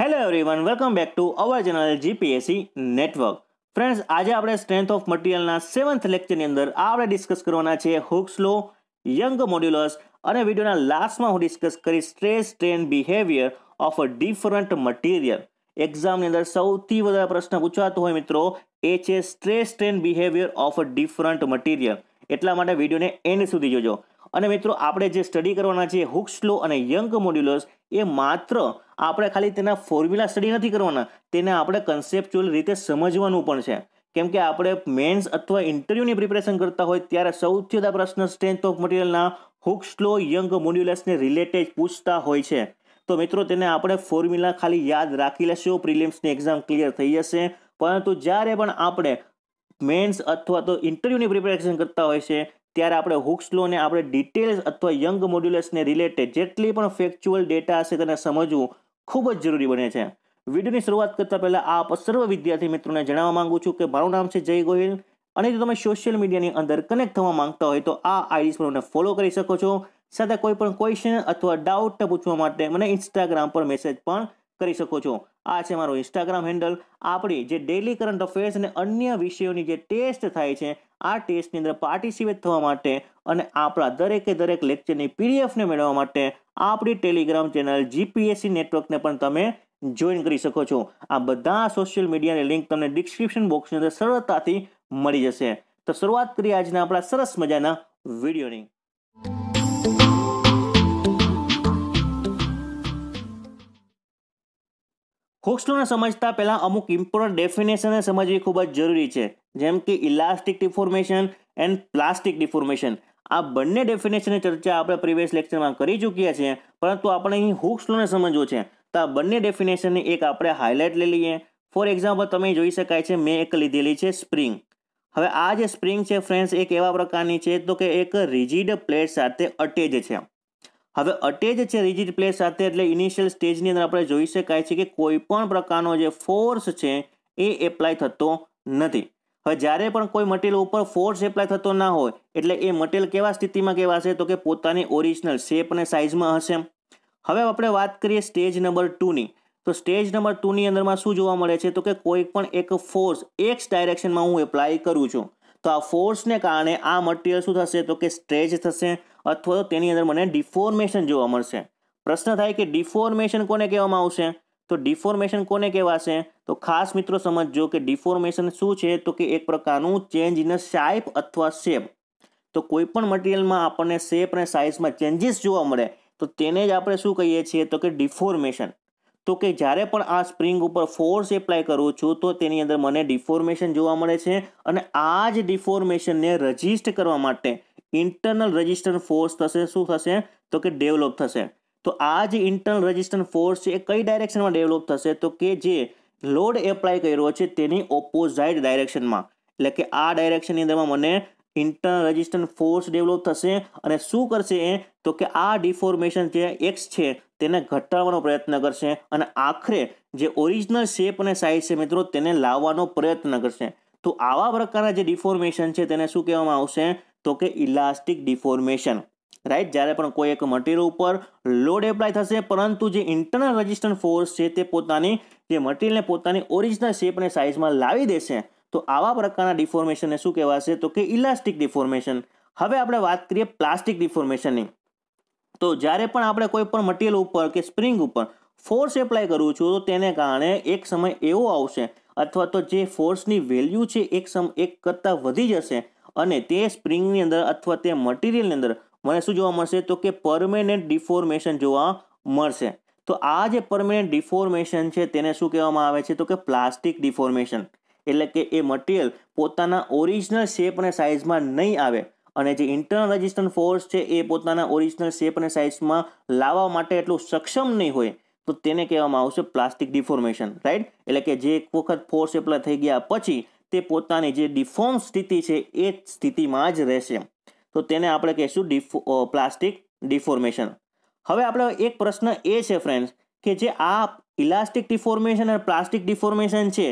hello everyone welcome back to our channel GPSC network friends આજે આપણે strength of મટીરિયલના seventh લેક્ચરની અંદર આપણે ડિસ્કસ કરવાના છે હુક્સ લો યંગ મોડ્યુલર્સ અને વિડીયોના લાસ્ટમાં હું ડિસ્કસ કરીશ stress strain behaviour of a different material એક્ઝામની અંદર સૌથી વધારે પ્રશ્ન પૂછવાતો હોય મિત્રો એ છે stress strain behaviour of a different material એટલા માટે વિડીયોને એન્ડ સુધી જોજો અને મિત્રો આપણે જે સ્ટડી કરવાના છે હુક્સ લો અને યંગ મોડ્યુલર્સ એ માત્ર આપણે ખાલી તેના ફોર્મ્યુલા સ્ટડી નથી કરવાના તેને આપણે કન્સેપ્ચ્યુઅલ રીતે સમજવાનું પણ છે કેમ કે આપણે મેન્સ અથવા ઇન્ટરવ્યૂની પ્રિપેરેશન કરતા હોય ત્યારે સૌથી વધારે પ્રશ્ન સ્ટ્રેન્થ ઓફ મટીરિયલના હુક્સ લો યંગ મોડ્યુલર્સને રિલેટેડ પૂછતા હોય છે તો મિત્રો તેને આપણે ફોર્મ્યુલા ખાલી યાદ રાખી લેશો પ્રિલિમ્સની એક્ઝામ ક્લિયર થઈ જશે પરંતુ જ્યારે પણ આપણે મેન્સ અથવા તો ઇન્ટરવ્યૂની પ્રિપેરેશન કરતા હોય છે ત્યારે આપણે હુક્સ લોને આપણે ડિટેલ્સ અથવા યંગ મોડ્યુલસને રિલેટેડ જેટલી પણ ફેક્ચ્યુઅલ ડેટા હશે તેને સમજવું ખૂબ જ જરૂરી બને છે વિડીયોની શરૂઆત કરતાં પહેલાં આપ સર્વ વિદ્યાર્થી મિત્રોને જણાવવા માગું છું કે મારું નામ છે જય ગોહિલ અને જો તમે સોશિયલ મીડિયાની અંદર કનેક્ટ થવા માંગતા હોય તો આ આઈડી પર મને ફોલો કરી શકો છો સાથે કોઈ પણ ક્વેશ્ચન અથવા ડાઉટ પૂછવા માટે મને ઇન્સ્ટાગ્રામ પર મેસેજ પણ કરી શકો છો આ છે મારો ઇન્સ્ટાગ્રામ હેન્ડલ આપણી જે ડેલી કરંટ અફેર્સ અને અન્ય વિષયોની જે ટેસ્ટ થાય છે આ ટેસ્ટની અંદર પાર્ટિસિપેટ થવા માટે અને આપણા દરેકે દરેક લેક્ચરની પીડીએફને મેળવવા માટે આપણી ટેલિગ્રામ ચેનલ જીપીએસસી નેટવર્કને પણ તમે જોઈન કરી શકો છો આ બધા સોશિયલ મીડિયાની લિંક તમને ડિસ્ક્રિપ્શન બોક્સની અંદર સરળતાથી મળી જશે તો શરૂઆત કરીએ આજના આપણા સરસ મજાના વિડીયોની હોક્સલોને સમજતા પહેલાં અમુક ઇમ્પોર્ટન્ટ ડેફિનેશનને સમજવી ખૂબ જ જરૂરી છે જેમ કે elastic deformation and plastic deformation આ બંને ડેફિનેશનની ચર્ચા આપણે પ્રીવિયસ લેક્ચરમાં કરી ચૂક્યા છીએ પરંતુ આપણે અહીં હોક્સલોને સમજવું છે તો આ બંને ડેફિનેશનને એક આપણે હાઇલાઇટ લઈ લઈએ ફોર એક્ઝામ્પલ તમે જોઈ શકાય છે મેં એક લીધેલી છે સ્પ્રિંગ હવે આ જે સ્પ્રિંગ છે ફ્રેન્ડ્સ એક એવા પ્રકારની છે તો કે એક રિજિડ પ્લેટ સાથે અટેજ છે હવે અટેજ છે રિજિડ પ્લે સાથે એટલે ઇનિશિયલ સ્ટેજની અંદર આપણે જોઈ શકાય છે કે કોઈ પણ પ્રકારનો જે ફોર્સ છે એ એપ્લાય થતો નથી હવે જ્યારે પણ કોઈ મટીરિયલ ઉપર ફોર્સ એપ્લાય થતો ના હોય એટલે એ મટીરિયલ કેવા સ્થિતિમાં કહેવાશે તો કે પોતાની ઓરિજિનલ શેપ અને સાઇઝમાં હશે હવે આપણે વાત કરીએ સ્ટેજ નંબર ટુની તો સ્ટેજ નંબર ટુની અંદરમાં શું જોવા મળે છે તો કે કોઈ પણ એક ફોર્સ એક ડાયરેક્શનમાં હું એપ્લાય કરું છું તો આ ફોર્સને કારણે આ મટીરિયલ શું થશે તો કે સ્ટ્રેચ થશે અથવા તો તેની અંદર મને ડિફોર્મેશન જોવા મળશે પ્રશ્ન થાય કે ડિફોર્મેશન કોને કહેવામાં આવશે તો ડિફોર્મેશન કોને કહેવાશે તો ખાસ મિત્રો સમજજો કે ડિફોર્મેશન શું છે તો કે એક પ્રકારનું ચેન્જ ઇન સાઇપ અથવા શેપ તો કોઈ પણ મટીરિયલમાં આપણને શેપ અને સાઇઝમાં ચેન્જીસ જોવા મળે તો તેને જ આપણે શું કહીએ છીએ તો કે ડિફોર્મેશન તો કે જ્યારે પણ આ સ્પ્રિંગ ઉપર ફોર્સ એપ્લાય કરું છું તો તેની અંદર મને ડિફોર્મેશન જોવા મળે છે અને આ જ ડિફોર્મેશનને રજિસ્ટ કરવા માટે ઇન્ટરનલ રજિસ્ટન્ટ ફોર્સ થશે શું થશે તો કે ડેવલપ થશે તો આ જે ઇન્ટરનલ રજિસ્ટન્ટ ફોર્સ છે એ કઈ ડાયરેક્શનમાં ડેવલપ થશે તો કે જે લોડ એપ્લાય કર્યો છે તેની ઓપોઝાઇટ ડાયરેક્શનમાં એટલે કે આ ડાયરેક્શનની અંદરમાં મને ઇન્ટરનલ રજિસ્ટન્ટ ફોર્સ ડેવલપ થશે અને શું કરશે એ તો કે આ ડિફોર્મેશન જે એક્સ છે તેને ઘટાડવાનો પ્રયત્ન કરશે અને આખરે જે ઓરિજિનલ શેપ અને સાઇઝ છે મિત્રો તેને લાવવાનો પ્રયત્ન કરશે તો આવા પ્રકારના જે ડિફોર્મેશન છે તેને શું કહેવામાં આવશે તો કે ઇલાસ્ટિક ડિફોર્મેશન રાઈટ જ્યારે પણ કોઈ એક મટીરિયલ ઉપર લોડ એપ્લાય થશે પરંતુ જે ઇન્ટરનલ રજિસ્ટન્ટ ફોર્સ છે તે પોતાની જે મટીરિયલને પોતાની ઓરિજિનલ શેપ અને સાઇઝમાં લાવી દેશે તો આવા પ્રકારના ડિફોર્મેશનને શું કહેવાશે તો કે ઇલાસ્ટિક ડિફોર્મેશન હવે આપણે વાત કરીએ પ્લાસ્ટિક ડિફોર્મેશનની તો જ્યારે પણ આપણે કોઈ પણ મટીરિયલ ઉપર કે સ્પ્રિંગ ઉપર ફોર્સ એપ્લાય કરું છું તો તેને કારણે એક સમય એવો આવશે અથવા તો જે ફોર્સની વેલ્યુ છે એક સમ એક કરતાં વધી જશે અને તે સ્પ્રિંગની અંદર અથવા તે મટીરિયલની અંદર મને શું જોવા મળશે તો કે પરમેનન્ટ ડિફોર્મેશન જોવા મળશે તો આ જે પરમેનન્ટ ડિફોર્મેશન છે તેને શું કહેવામાં આવે છે તો કે પ્લાસ્ટિક ડિફોર્મેશન એટલે કે એ મટીરિયલ પોતાના ઓરિજિનલ શેપ અને સાઇઝમાં નહીં આવે અને જે ઇન્ટરનલ રેઝિસ્ટન્ટ ફોર્સ છે એ પોતાના ઓરિજિનલ શેપ અને સાઇઝમાં લાવવા માટે એટલું સક્ષમ નહીં હોય તો તેને કહેવામાં આવશે પ્લાસ્ટિક ડિફોર્મેશન રાઈટ એટલે કે જે એક વખત ફોર્સ એપ્લાય થઈ ગયા પછી તે પોતાની જે ડિફોર્મ સ્થિતિ છે એ સ્થિતિમાં જ રહેશે તો તેને આપણે કહીશું ડિફો પ્લાસ્ટિક ડિફોર્મેશન હવે આપણે એક પ્રશ્ન એ છે ફ્રેન્ડ્સ કે જે આ ઇલાસ્ટિક ડિફોર્મેશન અને પ્લાસ્ટિક ડિફોર્મેશન છે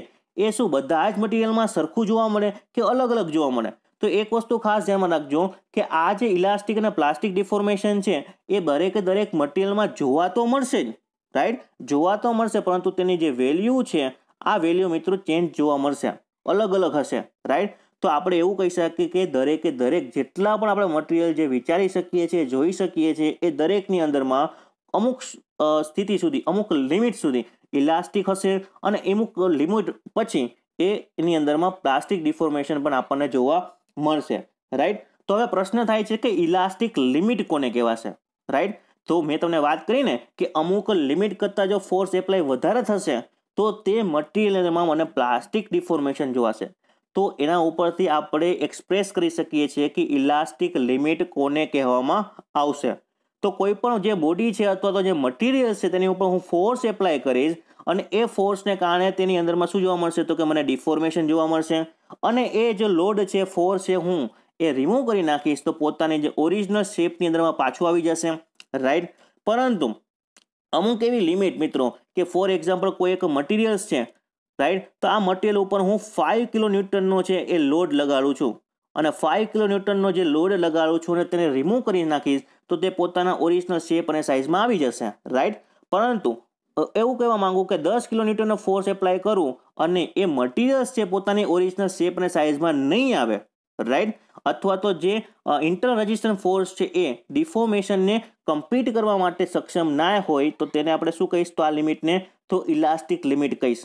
એ શું બધા જ મટીરિયલમાં સરખું જોવા મળે કે અલગ અલગ જોવા મળે તો એક વસ્તુ ખાસ ધ્યાનમાં રાખજો કે આ જે ઇલાસ્ટિક અને પ્લાસ્ટિક ડિફોર્મેશન છે એ દરેકે દરેક મટીરિયલમાં જોવા તો મળશે જ રાઈટ જોવા તો મળશે પરંતુ તેની જે વેલ્યુ છે આ વેલ્યુ મિત્રો ચેન્જ જોવા મળશે અલગ અલગ હશે રાઈટ તો આપણે એવું કહી શકીએ કે દરેકે દરેક જેટલા પણ આપણે મટીરિયલ જે વિચારી શકીએ છીએ જોઈ શકીએ છીએ એ દરેકની અંદરમાં અમુક સ્થિતિ સુધી અમુક લિમિટ સુધી ઇલાસ્ટિક હશે અને અમુક લિમિટ પછી એની અંદરમાં પ્લાસ્ટિક ડિફોર્મેશન પણ આપણને જોવા મળશે રાઈટ તો હવે પ્રશ્ન થાય છે કે ઇલાસ્ટિક લિમિટ કોને કહેવાશે રાઈટ તો મેં તમને વાત કરીને કે અમુક લિમિટ કરતાં જો ફોર્સ એપ્લાય વધારે થશે તો તે મટીરિયલ એમાં મને પ્લાસ્ટિક ડિફોર્મેશન જોવાશે તો એના ઉપરથી આપણે એક્સપ્રેસ કરી શકીએ છીએ કે ઇલાસ્ટિક લિમિટ કોને કહેવામાં આવશે તો કોઈ પણ જે બોડી છે અથવા તો જે મટીરિયલ છે તેની ઉપર હું ફોર્સ એપ્લાય કરીશ અને એ ફોર્સને કારણે તેની અંદરમાં શું જોવા મળશે તો કે મને ડિફોર્મેશન જોવા મળશે અને એ જે લોડ છે ફોર્સ છે હું એ રિમૂવ કરી નાખીશ તો પોતાની જે ઓરિજિનલ શેપની અંદરમાં પાછું આવી જશે રાઈટ પરંતુ અમુક એવી લિમિટ મિત્રો કે ફોર એક્ઝામ્પલ કોઈ એક મટીરિયલ્સ છે રાઈટ તો આ મટીરિયલ ઉપર હું ફાઇવ કિલો ન્યૂટનનો છે એ લોડ લગાડું છું અને ફાઇવ કિલો ન્યૂટનનો જે લોડ લગાડું છું અને તેને રિમૂવ કરી નાખીશ તો તે પોતાના ઓરિજિનલ શેપ અને સાઇઝમાં આવી જશે રાઈટ પરંતુ એવું કહેવા માંગુ કે દસ કિલો ન્યૂટનનો ફોર્સ એપ્લાય કરું અને એ મટીરિયલ્સ છે પોતાની ઓરિજિનલ શેપ અને સાઇઝમાં નહીં આવે રાઈટ અથવા તો જે ઇન્ટર રજિસ્ટર ફોર્સ છે એ ડિફોર્મેશનને કમ્પીટ કરવા માટે સક્ષમ ના હોય તો તેને આપણે શું કહીશ તો આ લિમિટને તો ઇલાસ્ટિક લિમિટ કહીશ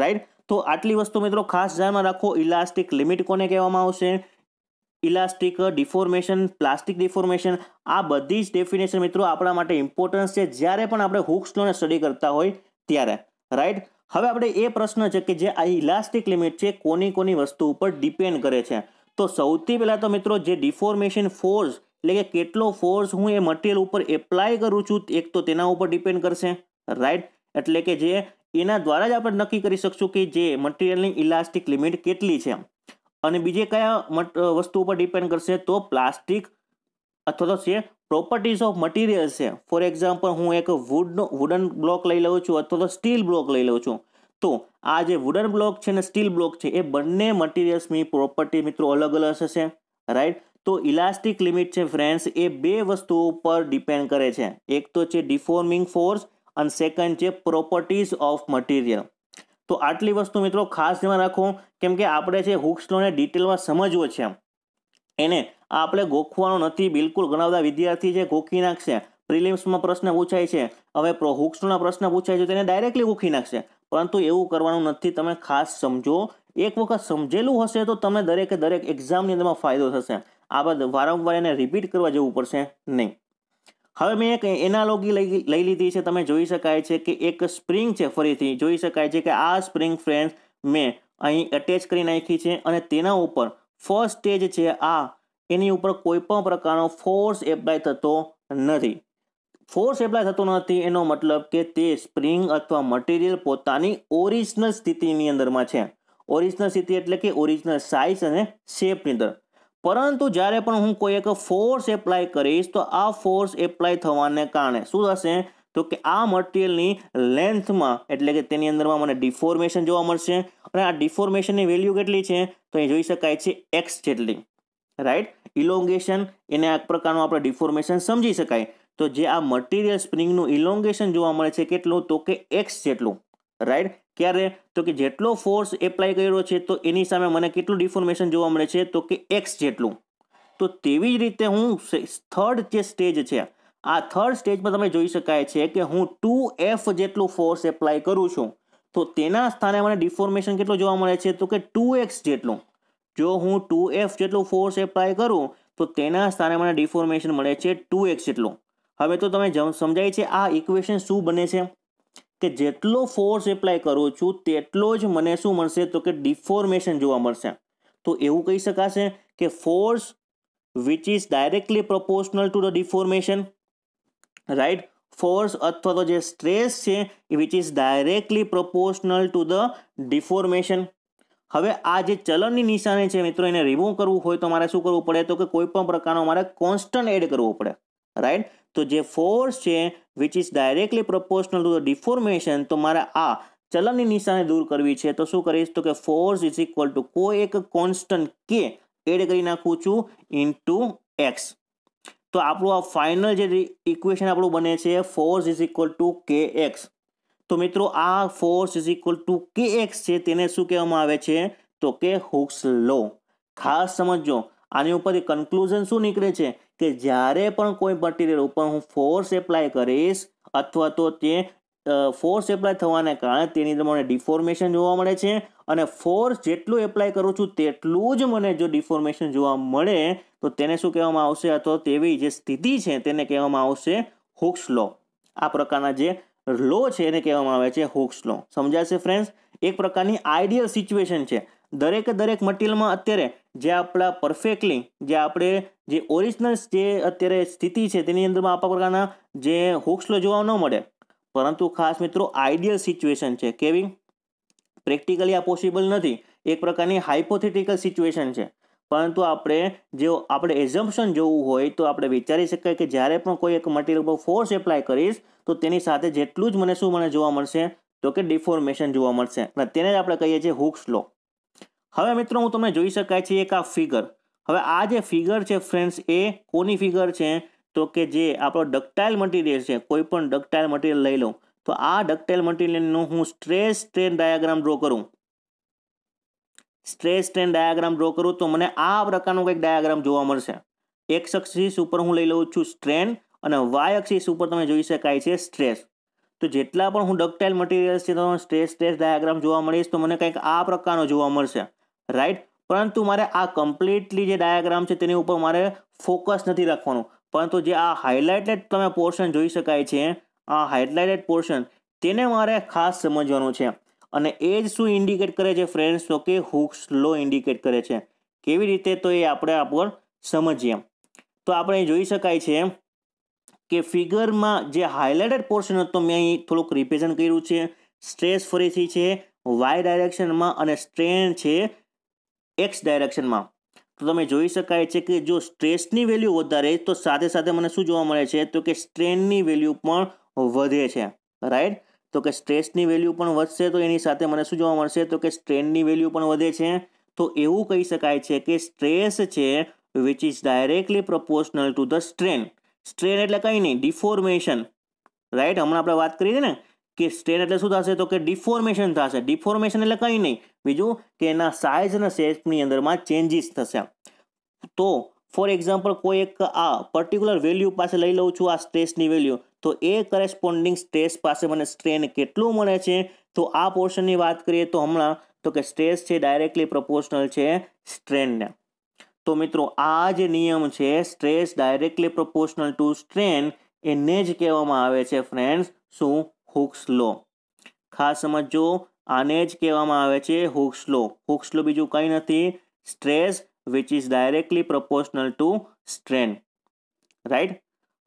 રાઈટ તો આટલી વસ્તુ મિત્રો ખાસ ધ્યાનમાં રાખો ઇલાસ્ટિક લિમિટ કોને કહેવામાં આવશે ઇલાસ્ટિક ડિફોર્મેશન પ્લાસ્ટિક ડિફોર્મેશન આ બધી જ ડેફિનેશન મિત્રો આપણા માટે ઇમ્પોર્ટન્સ છે જ્યારે પણ આપણે હુક્સનોને સ્ટડી કરતા હોય ત્યારે રાઈટ હવે આપણે એ પ્રશ્ન છે કે જે આ ઇલાસ્ટિક લિમિટ છે કોની કોની વસ્તુ ઉપર ડિપેન્ડ કરે છે તો સૌથી પહેલાં તો મિત્રો જે ડિફોર્મેશન ફોર્સ એટલે કે કેટલો ફોર્સ હું એ મટીરિયલ ઉપર એપ્લાય કરું છું એક તો તેના ઉપર ડિપેન્ડ કરશે રાઈટ એટલે કે જે એના દ્વારા જ આપણે નક્કી કરી શકશું કે જે મટીરિયલની ઇલાસ્ટિક લિમિટ કેટલી છે અને બીજે કયા વસ્તુ ઉપર ડિપેન્ડ કરશે તો પ્લાસ્ટિક અથવા તો છે પ્રોપર્ટીઝ ઓફ મટીરિયલ છે ફોર એક્ઝામ્પલ હું એક વુડનો વુડન બ્લોક લઈ લઉં છું અથવા તો સ્ટીલ બ્લોક લઈ લઉં છું તો આ જે વુડન બ્લોક છે અને સ્ટીલ બ્લોક છે એ બંને મટીરિયલ્સની પ્રોપર્ટી મિત્રો અલગ અલગ હશે રાઈટ તો ઇલાસ્ટિક લિમિટ છે ફ્રેન્ડ્સ એ બે વસ્તુઓ પર ડિપેન્ડ કરે છે એક તો છે ડિફોર્મિંગ ફોર્સ અને સેકન્ડ છે પ્રોપર્ટીઝ ઓફ મટીરિયલ તો આટલી વસ્તુ મિત્રો ખાસ ધ્યાન રાખો કેમ કે આપણે છે હુક્સલોને ડિટેલમાં સમજવો છે એને આપણે ગોખવાનો નથી બિલકુલ ઘણા બધા વિદ્યાર્થી છે ગોખી નાખશે પ્રિલિમ્સમાં પ્રશ્ન પૂછાય છે હવે હુક્સનો પ્રશ્ન પૂછાય છે તેને ડાયરેક્ટલી ગોખી નાખશે પરંતુ એવું કરવાનું નથી તમે ખાસ સમજો એક વખત સમજેલું હશે તો તમે દરેકે દરેક એક્ઝામની અંદરમાં ફાયદો થશે આ બધા વારંવાર એને રિપીટ કરવા જવું પડશે નહીં હવે મેં એક એનાલોગી લઈ લઈ લીધી છે તમે જોઈ શકાય છે કે એક સ્પ્રિંગ છે ફરીથી જોઈ શકાય છે કે આ સ્પ્રિંગ ફ્રેન્ડ મેં અહીં અટેચ કરી નાખી છે અને તેના ઉપર ફર્સ્ટ સ્ટેજ છે આ એની ઉપર કોઈ પણ પ્રકારનો ફોર્સ એપ્લાય થતો નથી ફોર્સ એપ્લાય થતો નથી એનો મતલબ કે તે સ્પ્રિંગ અથવા મટીરિયલ પોતાની ઓરિજિનલ સ્થિતિની અંદરમાં છે ઓરિજિનલ સ્થિતિ એટલે કે ઓરિજિનલ સાઇઝ અને શેપની અંદર પરંતુ જ્યારે પણ હું કોઈ એક ફોર્સ એપ્લાય કરીશ તો આ ફોર્સ એપ્લાય થવાને કારણે શું થશે તો કે આ મટીરિયલની લેન્થમાં એટલે કે તેની અંદરમાં મને ડિફોર્મેશન જોવા મળશે અને આ ડિફોર્મેશનની વેલ્યુ કેટલી છે તો અહીં જોઈ શકાય છે એક્સ જેટલી રાઈટ ઇલોંગેશન એને આ પ્રકારનું આપણે ડિફોર્મેશન સમજી શકાય તો જે આ મટીરિયલ સ્પ્રિંગનું ઇલોંગેશન જોવા મળે છે કેટલું તો કે એક્સ જેટલું રાઈટ ક્યારે તો કે જેટલો ફોર્સ એપ્લાય કર્યો છે તો એની સામે મને કેટલું ડિફોર્મેશન જોવા મળે છે તો કે એક્સ જેટલું તો તેવી જ રીતે હું થર્ડ જે સ્ટેજ છે આ થર્ડ સ્ટેજમાં તમે જોઈ શકાય છે કે હું ટુ એફ જેટલું ફોર્સ એપ્લાય કરું છું તો તેના સ્થાને મને ડિફોર્મેશન કેટલું જોવા મળે છે તો કે ટુ એક્સ જેટલું જો હું ટુ એફ જેટલું ફોર્સ એપ્લાય કરું તો તેના સ્થાને મને ડિફોર્મેશન મળે છે ટુ એક્સ જેટલું હવે તો તમે સમજાય છે આ ઇક્વેશન શું બને છે કે જેટલો ફોર્સ એપ્લાય કરું છું તેટલો જ મને શું મળશે તો કે ડિફોર્મેશન જોવા મળશે તો એવું કહી શકાશે કે force which is directly proportional to the deformation right force અથવા તો જે સ્ટ્રેસ છે એ which is directly proportional to the deformation હવે આ જે ચલણની નિશાની છે મિત્રો એને રિમૂવ કરવું હોય તો મારે શું કરવું પડે તો કે કોઈ પણ પ્રકારનો મારે કોન્સ્ટન્ટ એડ કરવો પડે રાઈટ તો જે ફોર્સ છે which is directly proportional to the deformation તો મારે આ ચલણની નિશાને દૂર કરવી છે તો શું કરીશ તો કે ફોર્સ ઇઝ ઇક્વલ ટુ કોઈ એક કોન્સ્ટન્ટ કે એડ કરી નાખું છું ઇન ટુ એક્સ તો આપણું આ ફાઇનલ જે ઇક્વેશન આપણું બને છે force is equal to K X તો મિત્રો આ force is equal to K X છે તેને શું કહેવામાં આવે છે તો કે હુક્સ લો ખાસ સમજો આની ઉપરથી કન્ક્લુઝન શું નીકળે છે કે જ્યારે પણ કોઈ મટીરિયલ ઉપર હું ફોર્સ એપ્લાય કરીશ અથવા તો તે ફોર્સ એપ્લાય થવાને કારણે તેની અંદર મને ડિફોર્મેશન જોવા મળે છે અને ફોર્સ જેટલું એપ્લાય કરું છું તેટલું જ મને જો ડિફોર્મેશન જોવા મળે તો તેને શું કહેવામાં આવશે અથવા તેવી જે સ્થિતિ છે તેને કહેવામાં આવશે હુક્સ લો આ પ્રકારના જે લો છે એને કહેવામાં આવે છે હુક્સ લો સમજાશે ફ્રેન્ડ્સ એક પ્રકારની આઈડિયલ સિચ્યુએશન છે દરેકે દરેક મટીરિયલમાં અત્યારે જે આપણા પરફેક્ટલી જે આપણે જે ઓરિજિનલ જે અત્યારે સ્થિતિ છે તેની અંદરમાં આપણા પ્રકારના જે હુક્સલો જોવા ન મળે પરંતુ ખાસ મિત્રો આઈડિયલ સિચ્યુએશન છે કેવી પ્રેક્ટિકલી આ પોસિબલ નથી એક પ્રકારની હાઇપોથેટિકલ સિચ્યુએશન છે પરંતુ આપણે જો આપણે એઝમ્પશન જોવું હોય તો આપણે વિચારી શકાય કે જ્યારે પણ કોઈ એક મટીરિયલ પર ફોર્સ એપ્લાય કરીશ તો તેની સાથે જેટલું જ મને શું મને જોવા મળશે તો કે ડિફોર્મેશન જોવા મળશે અને તેને જ આપણે કહીએ છીએ હુક્સ લો હવે મિત્રો હું તમને જોઈ શકાય છે એક આ ફિગર હવે આ જે ફિગર છે ફ્રેન્ડ્સ એ કોની ફિગર છે તો કે જે આપણો ડકટાઇલ મટીરિયલ છે કોઈ પણ ડકટાઇલ મટીરિયલ લઈ લઉં તો આ ડકટાઇલ મટીરિયલનું હું સ્ટ્રેસ સ્ટ્રેન ડાયાગ્રામ ડ્રો કરું સ્ટ્રેસ સ્ટ્રેન ડાયાગ્રામ ડ્રો કરું તો મને આ પ્રકારનું કંઈક ડાયાગ્રામ જોવા મળશે એક્સ અક્ષીસ ઉપર હું લઈ લઉં છું સ્ટ્રેન અને વાય અક્ષીસ ઉપર તમે જોઈ શકાય છે સ્ટ્રેસ તો જેટલા પણ હું ડકટાઇલ મટીરિયલ્સ છે તો સ્ટ્રેસ સ્ટ્રેસ ડાયાગ્રામ જોવા મળીશ તો મને કંઈક આ પ્રકારનો જોવા મળશે રાઈટ પરંતુ મારે આ કમ્પ્લીટલી જે ડાયાગ્રામ છે તેની ઉપર મારે ફોકસ નથી રાખવાનું પરંતુ જે આ હાઇલાઇટેડ તમે પોર્શન જોઈ શકાય છે આ હાઇલાઇટેડ પોર્શન તેને મારે ખાસ સમજવાનું છે અને એ જ શું ઇન્ડિકેટ કરે છે ફ્રેન્ડ્સ તો કે હુક્સ લો ઇન્ડિકેટ કરે છે કેવી રીતે તો એ આપણે આગળ સમજીએ તો આપણે જોઈ શકાય છે કે ફિગરમાં જે હાઇલાઇટેડ પોર્શન હતો મેં અહીં થોડુંક રિપ્રેઝન્ટ કર્યું છે સ્ટ્રેસ ફરીથી છે વાય ડાયરેક્શનમાં અને સ્ટ્રેન છે એક્સ ડાયરેક્શનમાં તો તમે જોઈ શકાય છે કે જો સ્ટ્રેસની વેલ્યુ વધારે તો સાથે સાથે મને શું જોવા મળે છે તો કે સ્ટ્રેનની વેલ્યુ પણ વધે છે રાઈટ તો કે સ્ટ્રેસની વેલ્યુ પણ વધશે તો એની સાથે મને શું જોવા મળશે તો કે સ્ટ્રેનની વેલ્યુ પણ વધે છે તો એવું કહી શકાય છે કે સ્ટ્રેસ છે which is directly proportional to the strain strain એટલે કંઈ નહીં ડિફોર્મેશન રાઈટ હમણાં આપણે વાત કરી ને કે સ્ટ્રેન એટલે શું થશે તો કે ડિફોર્મેશન થશે ડિફોર્મેશન એટલે કંઈ નહીં બીજું કે એના સાઇઝ અને શેપની અંદરમાં ચેન્જીસ થશે તો ફોર એક્ઝામ્પલ કોઈ એક આ પર્ટિક્યુલર વેલ્યુ પાસે લઈ લઉં છું આ સ્ટ્રેસની વેલ્યુ તો એ કરેસ્પોન્ડિંગ સ્ટ્રેસ પાસે મને સ્ટ્રેન કેટલું મળે છે તો આ પોર્શનની વાત કરીએ તો હમણાં તો કે સ્ટ્રેસ છે ડાયરેક્ટલી પ્રપોર્શનલ છે સ્ટ્રેનને તો મિત્રો આ જે નિયમ છે stress directly proportional to strain એને જ કહેવામાં આવે છે ફ્રેન્ડ્સ શું હુક્સ લો ખાસ સમજો આને જ કહેવામાં આવે છે હુક્સ લો હુક્સ લો બીજું કંઈ નથી stress which is directly proportional to strain right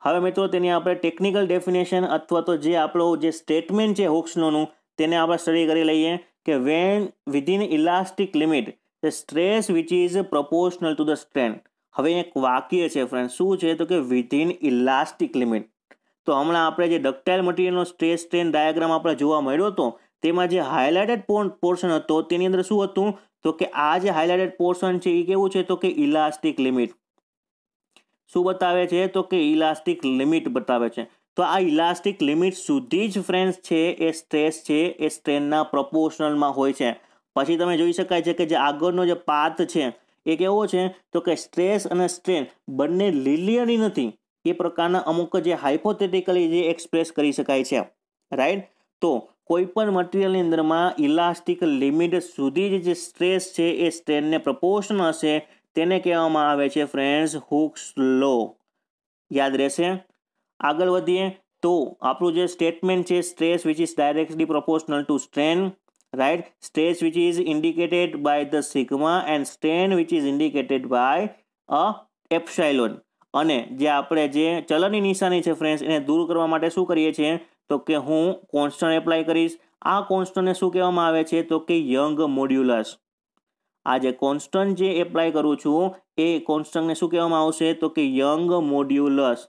હવે મિત્રો તેની આપણે ટેકનિકલ ડેફિનેશન અથવા તો જે આપણો જે સ્ટેટમેન્ટ છે હુક્સલોનું તેને આપણે સ્ટડી કરી લઈએ કે when within elastic limit the stress which is proportional to the strength હવે એક વાક્ય છે ફ્રેન્ડ શું છે તો કે વિધિન ઇલાસ્ટિક લિમિટ તો હમણાં આપણે જે ડક્ટાઇલ મટીરિયલનો સ્ટ્રેસ સ્ટ્રેન ડાયાગ્રામ આપણે જોવા મળ્યો હતો તેમાં જે હાઇલાઇટેડ પોર્શન હતો તેની અંદર શું હતું તો કે આ જે હાઇલાઇટેડ પોર્શન છે એ કેવું છે તો કે ઇલાસ્ટિક લિમિટ શું બતાવે છે તો કે ઇલાસ્ટિક લિમિટ બતાવે છે તો આ ઇલાસ્ટિક લિમિટ સુધી જ ફ્રેન્ડ્સ છે એ સ્ટ્રેસ છે એ સ્ટ્રેનના પ્રપોર્શનલમાં હોય છે પછી તમે જોઈ શકાય છે કે જે આગળનો જે પાથ છે એ કેવો છે તો કે સ્ટ્રેસ અને સ્ટ્રેન બંને લીલિયરી નથી એ પ્રકારના અમુક જે હાઇપોથેટિકલી જે એક્સપ્રેસ કરી શકાય છે રાઈટ તો કોઈપણ મટીરિયલની અંદરમાં ઇલાસ્ટિક લિમિટ સુધી જ જે સ્ટ્રેસ છે એ સ્ટ્રેનને પ્રપોર્શનલ હશે તેને કહેવામાં આવે છે ફ્રેન્ડ્સ હુક્સ લો યાદ રહેશે આગળ વધીએ તો આપણું જે સ્ટેટમેન્ટ છે stress which is directly proportional to strain right stress which is indicated by the sigma and strain which is indicated by a epsilon અને જે આપણે જે ચલણની નિશાની છે ફ્રેન્ડ્સ એને દૂર કરવા માટે શું કરીએ છીએ તો કે હું કોન્સ્ટન્ટ એપ્લાય કરીશ આ કોન્સ્ટન્ટને શું કહેવામાં આવે છે તો કે યંગ મોડ્યુલસ આ જે કોન્સ્ટન્ટ જે એપ્લાય કરું છું એ કોન્સ્ટન્ટને શું કહેવામાં આવશે તો કે યંગ મોડ્યુલસ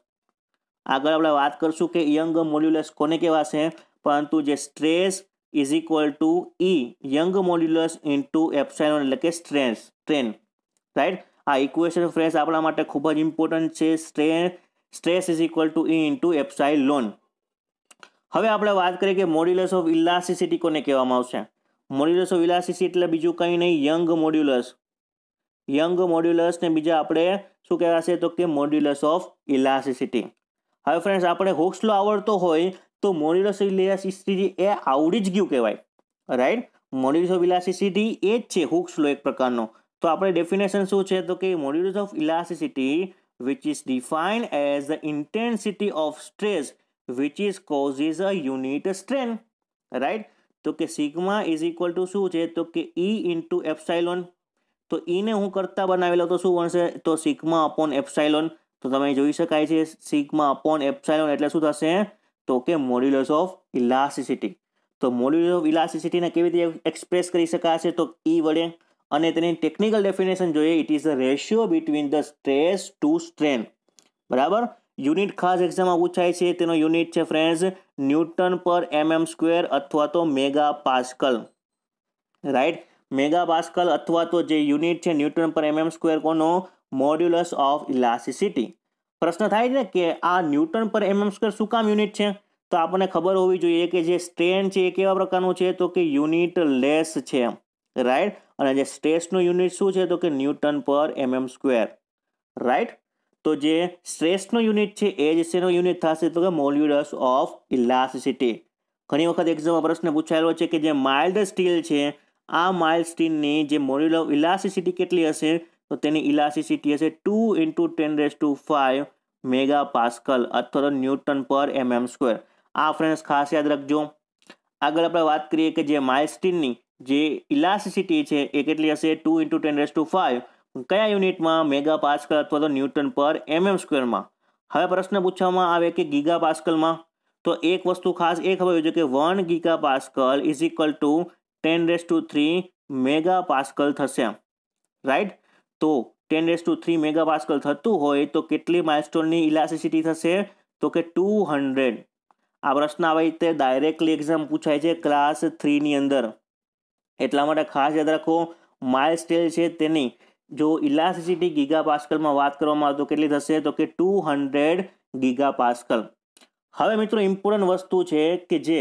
આગળ આપણે વાત કરશું કે યંગ મોડ્યુલસ કોને કહેવાશે પરંતુ જે stress is equal to E Young modulus into epsilon એટલે કે સ્ટ્રેન્સ ટ્રેન રાઈટ આ ઇક્વેશન ફ્રેશ આપણા માટે ખૂબ જ ઇમ્પોર્ટન્ટ છે stress stress is equal to E into epsilon હવે આપણે વાત કરીએ કે મોડ્યુલસ ઓફ ઇલાસ્ટિસિટી કોને કહેવામાં આવશે મોડ્યુલસ ઓફ ઇલાસ્ટિસિટી એટલે બીજું કંઈ નહીં યંગ મોડ્યુલસ યંગ મોડ્યુલસ ને બીજા આપણે શું કહેવાશે તો કે મોડ્યુલસ ઓફ ઇલાસ્ટિસિટી હવે ફ્રેન્ડ્સ આપણે હોક્સલો આવડતો હોય તો મોડ્યુલસ ઓફ ઇલાસ્ટિસિટી એ આવડી જ ગયું કહેવાય રાઈટ મોડ્યુલસ ઓફ ઇલાસ્ટિસિટી એ જ છે હુક્સલો એક પ્રકારનો તો આપડે ડેફિનેશન શું છે તો કે modulus of elasticity which is defined as the intensity of stress which is causes a unit strain right તો કે સિગ્મા ઇઝ ઇક્વલ ટુ શું છે તો કે ई * एप्सिलॉन તો ઈ ને હું કરતા બનાવી લઉ તો શું બનશે તો સિગ્મા / एप्सिलॉन તો તમે જોઈ શકાય છે સિગ્મા / एप्सिलॉन એટલે શું થશે તો કે મોડ્યુલસ ઓફ ઇલાસિસિટી તો મોડ્યુલસ ઓફ ઇલાસિસિટી ને કેવી રીતે એક્સપ્રેસ કરી શકાય છે તો ઈ વડે અને તેની ટેકનિકલ ડેફિનેશન જોઈએ it is the ratio between the stress to strain બરાબર યુનિટ ખાસ એક્ઝામમાં પૂછાય છે તેનો યુનિટ છે friends newton per MM mm square અથવા તો mega pascal right mega pascal અથવા તો જે યુનિટ છે newton per MM mm square કોનો મોડ્યુલસ ઓફ ઇલાસ્ટિસિટી પ્રશ્ન થાય છે કે આ newton per MM mm square શું કામ યુનિટ છે તો આપણને ખબર હોવી જોઈએ કે જે સ્ટ્રેન છે એ કેવા પ્રકારનું છે તો કે યુનિટ લેસ છે એમ રાઈટ અને જે સ્ટ્રેસનું યુનિટ શું છે તો કે newton per MM square right તો જે સ્ટ્રેસનું યુનિટ છે એ જ શેનો યુનિટ થશે તો કે મોલ્યુલસ ઓફ ઇલાસ્ટિસિટી ઘણી વખત એક્ઝામમાં પ્રશ્ન પૂછાયેલો છે કે જે માઇલ્ડ સ્ટીલ છે આ માઇલ્ડ સ્ટીલની જે મોલ્યુલ ઓફ ઇલાસ્ટિસિટી કેટલી હશે તો તેની ઇલાસ્ટિસિટી હશે two into ten raise to five mega pascal અથવા તો newton per MM mm square આ ફ્રેન્ડ્સ ખાસ યાદ રાખજો આગળ આપણે વાત કરીએ કે જે માઇલ્ડ સ્ટીલની જે ઇલાસ્ટિસિટી છે એ કેટલી હશે two into ten raise to five કયા યુનિટમાં મેગા પાસ્કલ અથવા તો ન્યૂટન પર એમએમ mm સ્ક્વેરમાં હવે પ્રશ્ન પૂછવામાં આવે કે ગીગા પાસ્કલમાં તો એક વસ્તુ ખાસ એ ખબર હોય છે કે one giga pascal is equal to ten raise to three mega pascal થશે રાઈટ તો ten raise to three mega pascal થતું હોય તો કેટલી માઇલસ્ટોનની ઇલાસ્ટિસિટી થશે તો કે ટુ હંડ્રેડ આ પ્રશ્ન આવી રીતે ડાયરેક્ટલી એક્ઝામ પૂછાય છે ક્લાસ થ્રીની અંદર એટલા માટે ખાસ યાદ રાખો માઇલ સ્ટેલ છે તેની જો ઇલાસ્ટિસિટી ગીગા પાસ્કલમાં વાત કરવામાં આવતો કેટલી થશે તો કે ટુ હંડ્રેડ ગીગા પાસ્કલ હવે મિત્રો ઇમ્પોર્ટન્ટ વસ્તુ છે કે જે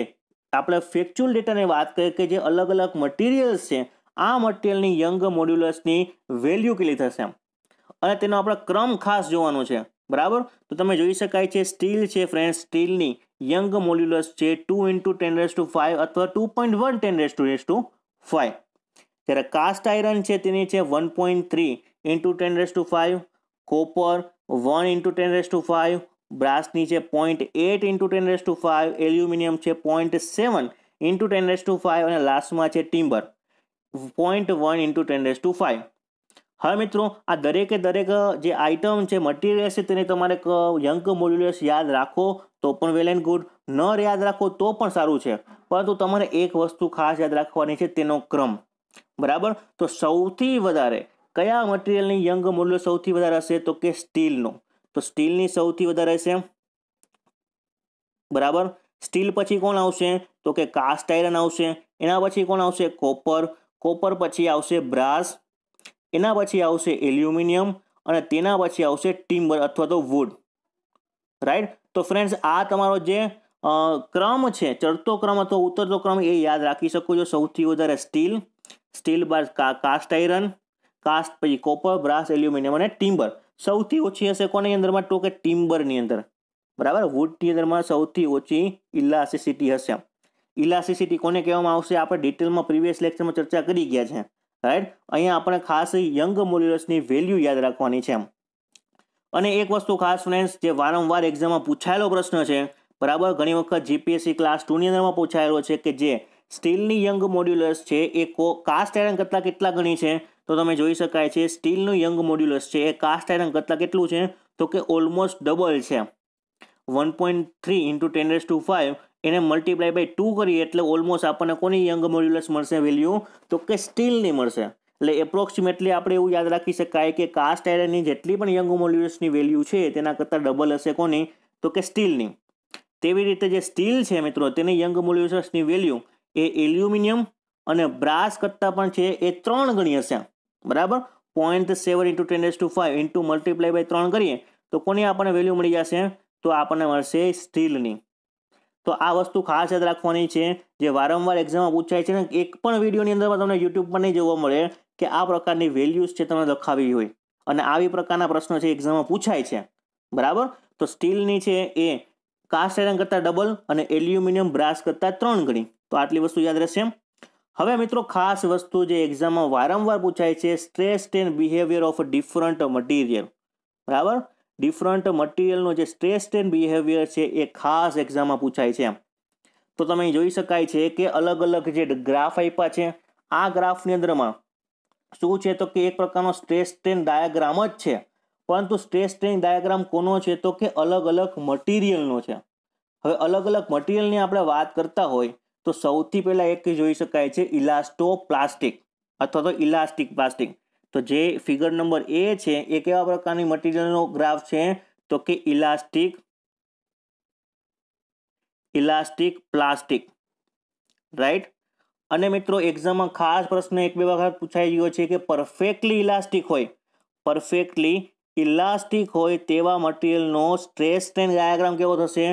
આપણે ફેક્ચ્યુઅલ ડેટાની વાત કરીએ કે જે અલગ અલગ મટીરિયલ્સ છે આ મટીરિયલની યંગ મોડ્યુલર્સની વેલ્યુ કેટલી થશે અને તેનો આપણે ક્રમ ખાસ જોવાનો છે બરાબર તો તમે જોઈ શકાય છે સ્ટીલ છે ફ્રેન્ડ સ્ટીલની યંગ મોડ્યુલર્સ છે two into ten raise to five અથવા two point one ten raise to raise to five ત્યારે કાસ્ટ આયરન છે તેની છે one point three into ten raise to five copper one into ten raise to five બ્રાસની છે point eight into ten raise to five aluminium છે point seven into ten raise to five અને લાસ્ટમાં છે timber point one into ten raise to five હવે મિત્રો આ દરેકે દરેક જે આઇટમ છે મટીરિયલ છે તેને તમારે યંગ મોડ્યુલર્સ યાદ રાખો તો પણ વેલ એન્ડ ગુડ ન યાદ રાખો તો પણ સારું છે પરંતુ તમારે એક વસ્તુ ખાસ યાદ રાખવાની છે તેનો ક્રમ બરાબર તો સૌથી વધારે કયા મટીરિયલની યંગ મૂલ્ય સૌથી વધારે હશે તો કે સ્ટીલનો તો સ્ટીલની સૌથી વધારે હશે બરાબર સ્ટીલ પછી કોણ આવશે તો કે કાસ્ટ આયરન આવશે એના પછી કોણ આવશે કોપર કોપર પછી આવશે બ્રાસ એના પછી આવશે એલ્યુમિનિયમ અને તેના પછી આવશે ટિમ્બર અથવા તો વુડ રાઈટ તો ફ્રેન્ડ્સ આ તમારો જે ક્રમ છે ચડતો ક્રમ અથવા ઉતરતો ક્રમ એ યાદ રાખી શકો છો સૌથી વધારે સ્ટીલ સ્ટીલ બાદ કાસ્ટ આયરન કાસ્ટ પછી કોપર બ્રાસ એલ્યુમિનિયમ અને ટિમ્બર સૌથી ઓછી હશે કોની અંદરમાં તો કે ટિમ્બરની અંદર બરાબર વુડની અંદરમાં સૌથી ઓછી ઇલાસ્ટિસિટી હશે ઇલાસ્ટિસિટી કોને કહેવામાં આવશે આપણે ડિટેલમાં પ્રીવિયસ લેક્ચરમાં ચર્ચા કરી ગયા છે રાઈટ અહીંયા આપણે ખાસ યંગ મોલ્યુલસની વેલ્યુ યાદ રાખવાની છે અને એક વસ્તુ ખાસ ફ્રેન્ડ્સ જે વારંવાર એક્ઝામમાં પૂછાયેલો પ્રશ્ન છે બરાબર ઘણી વખત જીપીએસસી ક્લાસ ટુની અંદરમાં પૂછાયેલો છે કે જે સ્ટીલની યંગ મોડ્યુલસ છે એ કાસ્ટ આયરન કરતાં કેટલા ગણી છે તો તમે જોઈ શકાય છે સ્ટીલનું યંગ મોડ્યુલસ છે એ કાસ્ટ આયરન કરતાં કેટલું છે તો કે ઓલમોસ્ટ ડબલ છે one point three into ten raise to five એને મલ્ટીપ્લાય બાય ટુ કરીએ એટલે ઓલમોસ્ટ આપણને કોની યંગ મોડ્યુલસ મળશે વેલ્યુ તો કે સ્ટીલની મળશે એટલે એપ્રોક્સિમેટલી આપણે એવું યાદ રાખી શકાય કે કાસ્ટ આયરનની જેટલી પણ યંગ મોડ્યુલસની વેલ્યુ છે તેના કરતાં ડબલ હશે કોની તો કે સ્ટીલની તેવી રીતે જે સ્ટીલ છે મિત્રો તેની યંગ મોલ્યુસની વેલ્યુ એ એલ્યુમિનિયમ અને બ્રાસ કરતાં પણ છે એ ત્રણ ગણી હશે બરાબર point seven into ten to five into multiply by ત્રણ કરીએ તો કોની આપણને વેલ્યુ મળી જશે તો આપણને મળશે સ્ટીલની તો આ વસ્તુ ખાસ યાદ રાખવાની છે જે વારંવાર એક્ઝામમાં પૂછાય છે ને એક પણ વિડીયોની અંદરમાં તમને યુટ્યુબ પર નહીં જોવા મળે કે આ પ્રકારની વેલ્યુઝ છે તમને લખાવી હોય અને આવી પ્રકારના પ્રશ્નો છે એક્ઝામમાં પૂછાય છે બરાબર તો સ્ટીલની છે એ કાસ્ટ આયરન કરતાં ડબલ અને એલ્યુમિનિયમ બ્રાસ કરતાં ત્રણ ગણી તો આટલી વસ્તુ યાદ રહેશે હવે મિત્રો ખાસ વસ્તુ જે એક્ઝામમાં વારંવાર પૂછાય છે stress strain behaviour of different material બરાબર ડિફરન્ટ મટીરિયલનો જે સ્ટ્રેસ ટેન બિહેવિયર છે એ ખાસ એક્ઝામમાં પૂછાય છે એમ તો તમે જોઈ શકાય છે કે અલગ અલગ જે ગ્રાફ આપ્યા છે આ ગ્રાફની અંદરમાં શું છે તો કે એક પ્રકારનો સ્ટ્રેસ ટેન ડાયાગ્રામ જ છે પરંતુ સ્ટ્રેસ સ્ટ્રેન ડાયાગ્રામ કોનો છે તો કે અલગ અલગ મટીરિયલનો છે હવે અલગ અલગ મટીરિયલની આપણે વાત કરતા હોય તો સૌથી પહેલાં એક જોઈ શકાય છે ઇલાસ્ટો પ્લાસ્ટિક અથવા તો ઇલાસ્ટિક પ્લાસ્ટિક તો જે ફિગર નંબર એ છે એ કેવા પ્રકારની મટીરિયલનો ગ્રાફ છે તો કે ઇલાસ્ટિક ઇલાસ્ટિક પ્લાસ્ટિક રાઈટ અને મિત્રો એક્ઝામમાં ખાસ પ્રશ્ન એક બે વખત પૂછાઈ ગયો છે કે પરફેક્ટલી ઇલાસ્ટિક હોય પરફેક્ટલી ઇલાસ્ટિક હોય તેવા મટીરિયલનો સ્ટ્રેસ સ્ટ્રેન ડાયાગ્રામ કેવો થશે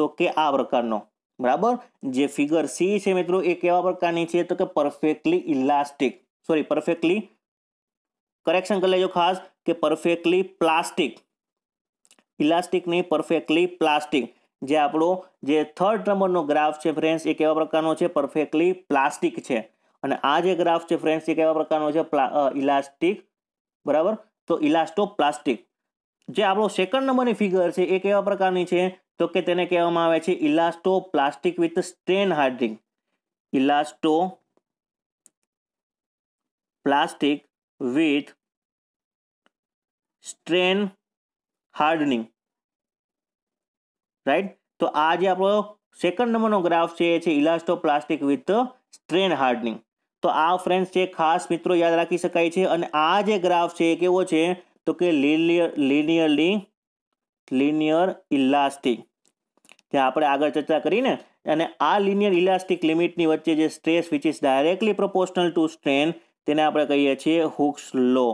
તો કે આ પ્રકારનો બરાબર જે ફિગર સી છે મિત્રો એ કેવા પ્રકારની છે તો કે perfectly elastic sorry perfectly correction કરી લેજો ખાસ કે પરફેક્ટલી પ્લાસ્ટિક ઇલાસ્ટિક નહીં પરફેક્ટલી પ્લાસ્ટિક જે આપણો જે થર્ડ નંબરનો ગ્રાફ છે ફ્રેન્ડ્સ એ કેવા પ્રકારનો છે પરફેક્ટલી પ્લાસ્ટિક છે અને આ જે ગ્રાફ છે ફ્રેન્ડ્સ એ કેવા પ્રકારનો છે ઇલાસ્ટિક બરાબર તો ઇલાસ્ટો પ્લાસ્ટિક જે આપણો સેકન્ડ નંબરની ફિગર છે એ કેવા પ્રકારની છે તો કે તેને કહેવામાં આવે છે elasto plastic with strain hardening elasto plastic with strain hardening right તો આ જે આપણો સેકન્ડ નંબરનો ગ્રાફ છે એ છે elasto plastic with strain hardening તો આ ફ્રેન્ડ્સ છે ખાસ મિત્રો યાદ રાખી શકાય છે અને આ જે ગ્રાફ છે એ કેવો છે તો કે લિનિયર લિનિયરલી લિનિયર ઇલાસ્ટિક જે આપણે આગળ ચર્ચા કરીને અને આ લિનિયર ઇલાસ્ટિક લિમિટની વચ્ચે જે stress which is directly proportional to strain તેને આપણે કહીએ છીએ હુક્સ લો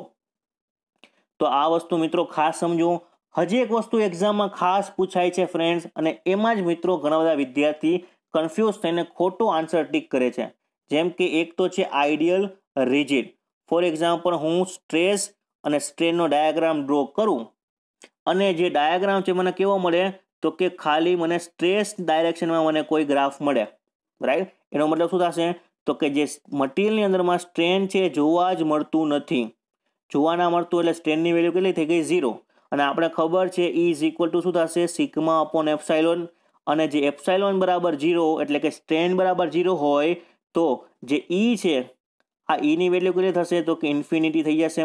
તો આ વસ્તુ મિત્રો ખાસ સમજો હજી એક વસ્તુ એક્ઝામમાં ખાસ પૂછાય છે ફ્રેન્ડ્સ અને એમાં જ મિત્રો ઘણા બધા વિદ્યાર્થી કન્ફ્યુઝ થઈને ખોટો આન્સર ટીક કરે છે જેમ કે એક તો છે આઈડિયલ રિજિડ ફોર એક્ઝામ્પલ હું સ્ટ્રેસ અને સ્ટ્રેનનો ડાયાગ્રામ ડ્રો કરું અને જે ડાયાગ્રામ છે મને કેવો મળે તો કે ખાલી મને સ્ટ્રેસ ડાયરેક્શનમાં મને કોઈ ગ્રાફ મળે રાઈટ એનો મતલબ શું થશે તો કે જે મટીરિયલની અંદરમાં સ્ટ્રેન છે જોવા જ મળતું નથી જોવા ના મળતું એટલે સ્ટ્રેનની વેલ્યુ કેટલી થઈ ગઈ ઝીરો અને આપણે ખબર છે ઈ ઇઝ ઇક્વલ ટુ શું થશે સિકમા અપોન એફસાઇલોન અને જે એફસાઇલોન બરાબર ઝીરો એટલે કે સ્ટ્રેન બરાબર ઝીરો હોય તો જે ઈ e છે આ ઈની e વેલ્યુ કેટલી થશે તો કે ઇન્ફિનિટી થઈ જશે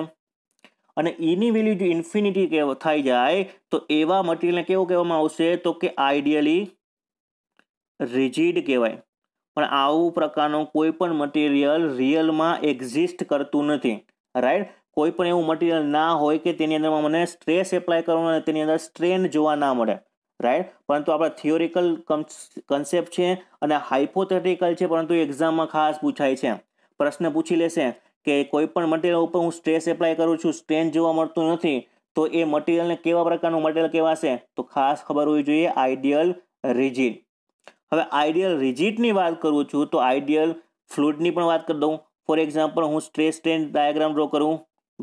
અને ઈની e વેલ્યુ જો ઇન્ફિનિટી કેવો થઈ જાય તો એવા મટીરિયલને કેવું કહેવામાં આવશે તો કે આઈડિયલી રિજિડ કહેવાય પણ આવું પ્રકારનું કોઈ પણ મટીરિયલ રિયલમાં એક્ઝિસ્ટ કરતું નથી રાઈટ કોઈ પણ એવું મટીરિયલ ના હોય કે તેની અંદરમાં મને સ્ટ્રેસ એપ્લાય કરવાનો તેની અંદર સ્ટ્રેન જોવા ના મળે રાઈટ પરંતુ આપણા થિયોરિકલ કન્સેપ્ટ છે અને હાઇપોથેટિકલ છે પરંતુ એક્ઝામમાં ખાસ પૂછાય છે પ્રશ્ન પૂછી લેશે કે કોઈ પણ મટીરિયલ ઉપર હું સ્ટ્રેસ એપ્લાય કરું છું સ્ટ્રેન જોવા મળતું નથી તો એ મટીરિયલને કેવા પ્રકારનું મટીરિયલ કહેવાશે તો ખાસ ખબર હોવી જોઈએ આઈડિયલ રિજિટ હવે આઈડિયલ રિજિટની વાત કરું છું તો આઈડિયલ ફ્લુઇડની પણ વાત કરી દઉં ફોર એક્ઝામ્પલ હું સ્ટ્રેસ સ્ટ્રેન ડાયાગ્રામ ડ્રો કરું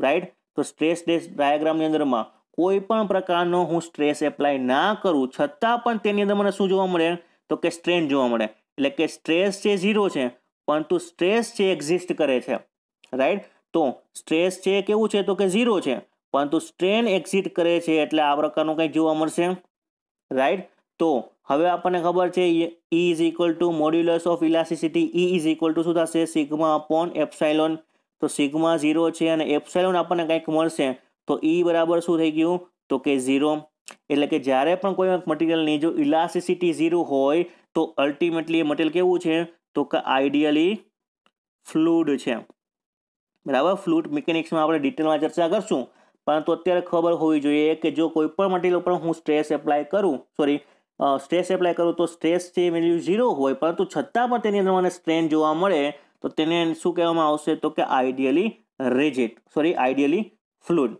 રાઈટ તો સ્ટ્રેસ સ્ટ્રેસ ડાયાગ્રામની અંદરમાં કોઈ પણ પ્રકારનો હું સ્ટ્રેસ એપ્લાય ના કરું છતાં પણ તેની અંદર મને શું જોવા મળે તો કે સ્ટ્રેન જોવા મળે એટલે કે સ્ટ્રેસ છે ઝીરો છે પરંતુ સ્ટ્રેસ છે એક્ઝિસ્ટ કરે છે રાઈટ તો સ્ટ્રેસ છે કેવું છે તો કે ઝીરો છે પરંતુ સ્ટ્રેન એક્ઝિટ કરે છે એટલે આ પ્રકારનું કંઈક જોવા મળશે રાઈટ તો હવે આપણને ખબર છે E is equal to modulus of elasticity E is equal to શું થશે સિગ્મા અપોન એપ્સાઇલોન તો સિગ્મા ઝીરો છે અને એપ્સાઇલોન આપણને કંઈક મળશે તો ઈ e બરાબર શું થઈ ગયું તો કે ઝીરો એટલે કે જ્યારે પણ કોઈ મટીરિયલની જો ઇલાસ્ટિસિટી ઝીરો હોય તો અલ્ટિમેટલી એ મટીરિયલ કેવું છે તો કે આઈડિયલી ફ્લુડ છે બરાબર ફ્લુડ મિકેનિક્સમાં આપણે ડિટેલમાં ચર્ચા કરશું પરંતુ અત્યારે ખબર હોવી જોઈએ કે જો કોઈ પણ મટીરિયલ પર હું સ્ટ્રેસ એપ્લાય કરું સોરી સ્ટ્રેસ એપ્લાય કરું તો સ્ટ્રેસ જે વેલ્યુ ઝીરો હોય પરંતુ છતાં પણ તેની અંદર મને સ્ટ્રેન જોવા મળે તો તેને શું કહેવામાં આવશે તો કે ideally rigid sorry ideally fluid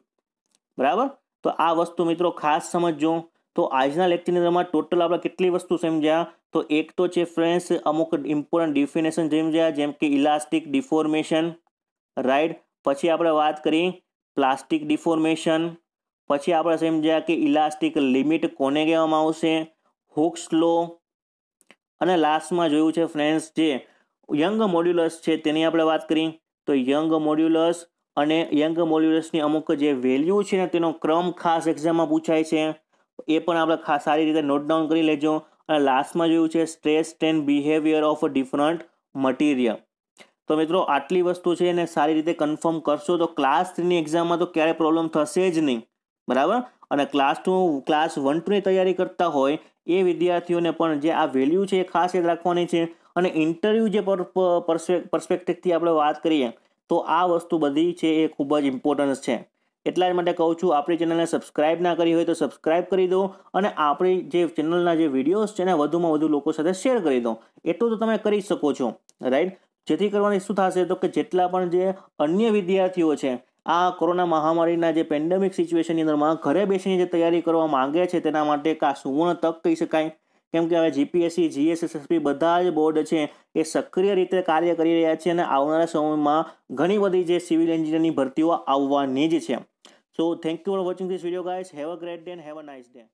બરાબર તો આ વસ્તુ મિત્રો ખાસ સમજજો તો આજના લેક્ચરની અંદરમાં ટોટલ આપણે કેટલી વસ્તુ સમજ્યા તો એક તો છે ફ્રેન્ડ્સ અમુક ઇમ્પોર્ટન્ટ ડિફિનેશન સમજ્યા જેમ કે ઇલાસ્ટિક ડિફોર્મેશન રાઈટ પછી આપણે વાત કરી પ્લાસ્ટિક ડિફોર્મેશન પછી આપણે સમજ્યા કે ઇલાસ્ટિક લિમિટ કોને કહેવામાં આવશે હુક્સ લો અને લાસ્ટમાં જોયું છે ફ્રેન્ડ્સ જે યંગ મોડ્યુલસ છે તેની આપણે વાત કરી તો યંગ મોડ્યુલસ અને યંગ મોલ્યુલસની અમુક જે વેલ્યુ છે ને તેનો ક્રમ ખાસ એક્ઝામમાં પૂછાય છે એ પણ આપણે ખાસ સારી રીતે નોટ ડાઉન કરી લેજો અને લાસ્ટમાં જોયું છે stress and behaviour of different material તો મિત્રો આટલી વસ્તુ છે એને સારી રીતે કન્ફર્મ કરશો તો ક્લાસ થ્રીની એક્ઝામમાં તો ક્યારે પ્રોબ્લેમ થશે જ નહીં બરાબર અને ક્લાસ ટુ ક્લાસ વન ટુની તૈયારી કરતા હોય એ વિદ્યાર્થીઓને પણ જે આ વેલ્યુ છે એ ખાસ યાદ રાખવાની છે અને ઇન્ટરવ્યૂ જે પરસ્પેક્ટિવથી આપણે વાત કરીએ તો આ વસ્તુ બધી છે એ ખૂબ જ ઇમ્પોર્ટન્સ છે એટલા જ માટે કહું છું આપણી ચેનલને સબસ્ક્રાઈબ ના કરી હોય તો સબસ્ક્રાઈબ કરી દો અને આપણી જે ચેનલના જે વિડીયોઝ છે ને વધુમાં વધુ લોકો સાથે શેર કરી દો એટલું તો તમે કરી શકો છો રાઈટ જેથી કરવાની શું થશે તો કે જેટલા પણ જે અન્ય વિદ્યાર્થીઓ છે આ કોરોના મહામારીના જે પેન્ડેમિક સિચ્યુએશનની અંદરમાં ઘરે બેસીને જે તૈયારી કરવા માંગે છે તેના માટે કાં સુવર્ણ તક કહી શકાય કેમ કે હવે જીપીએસસી જીએસએસએસપી બધા જ બોર્ડ છે એ સક્રિય રીતે કાર્ય કરી રહ્યા છે અને આવનારા સમયમાં ઘણી બધી જે સિવિલ એન્જિનિયરની ભરતીઓ આવવાની જ છે so thank you for watching this video guys have a great day have a nice day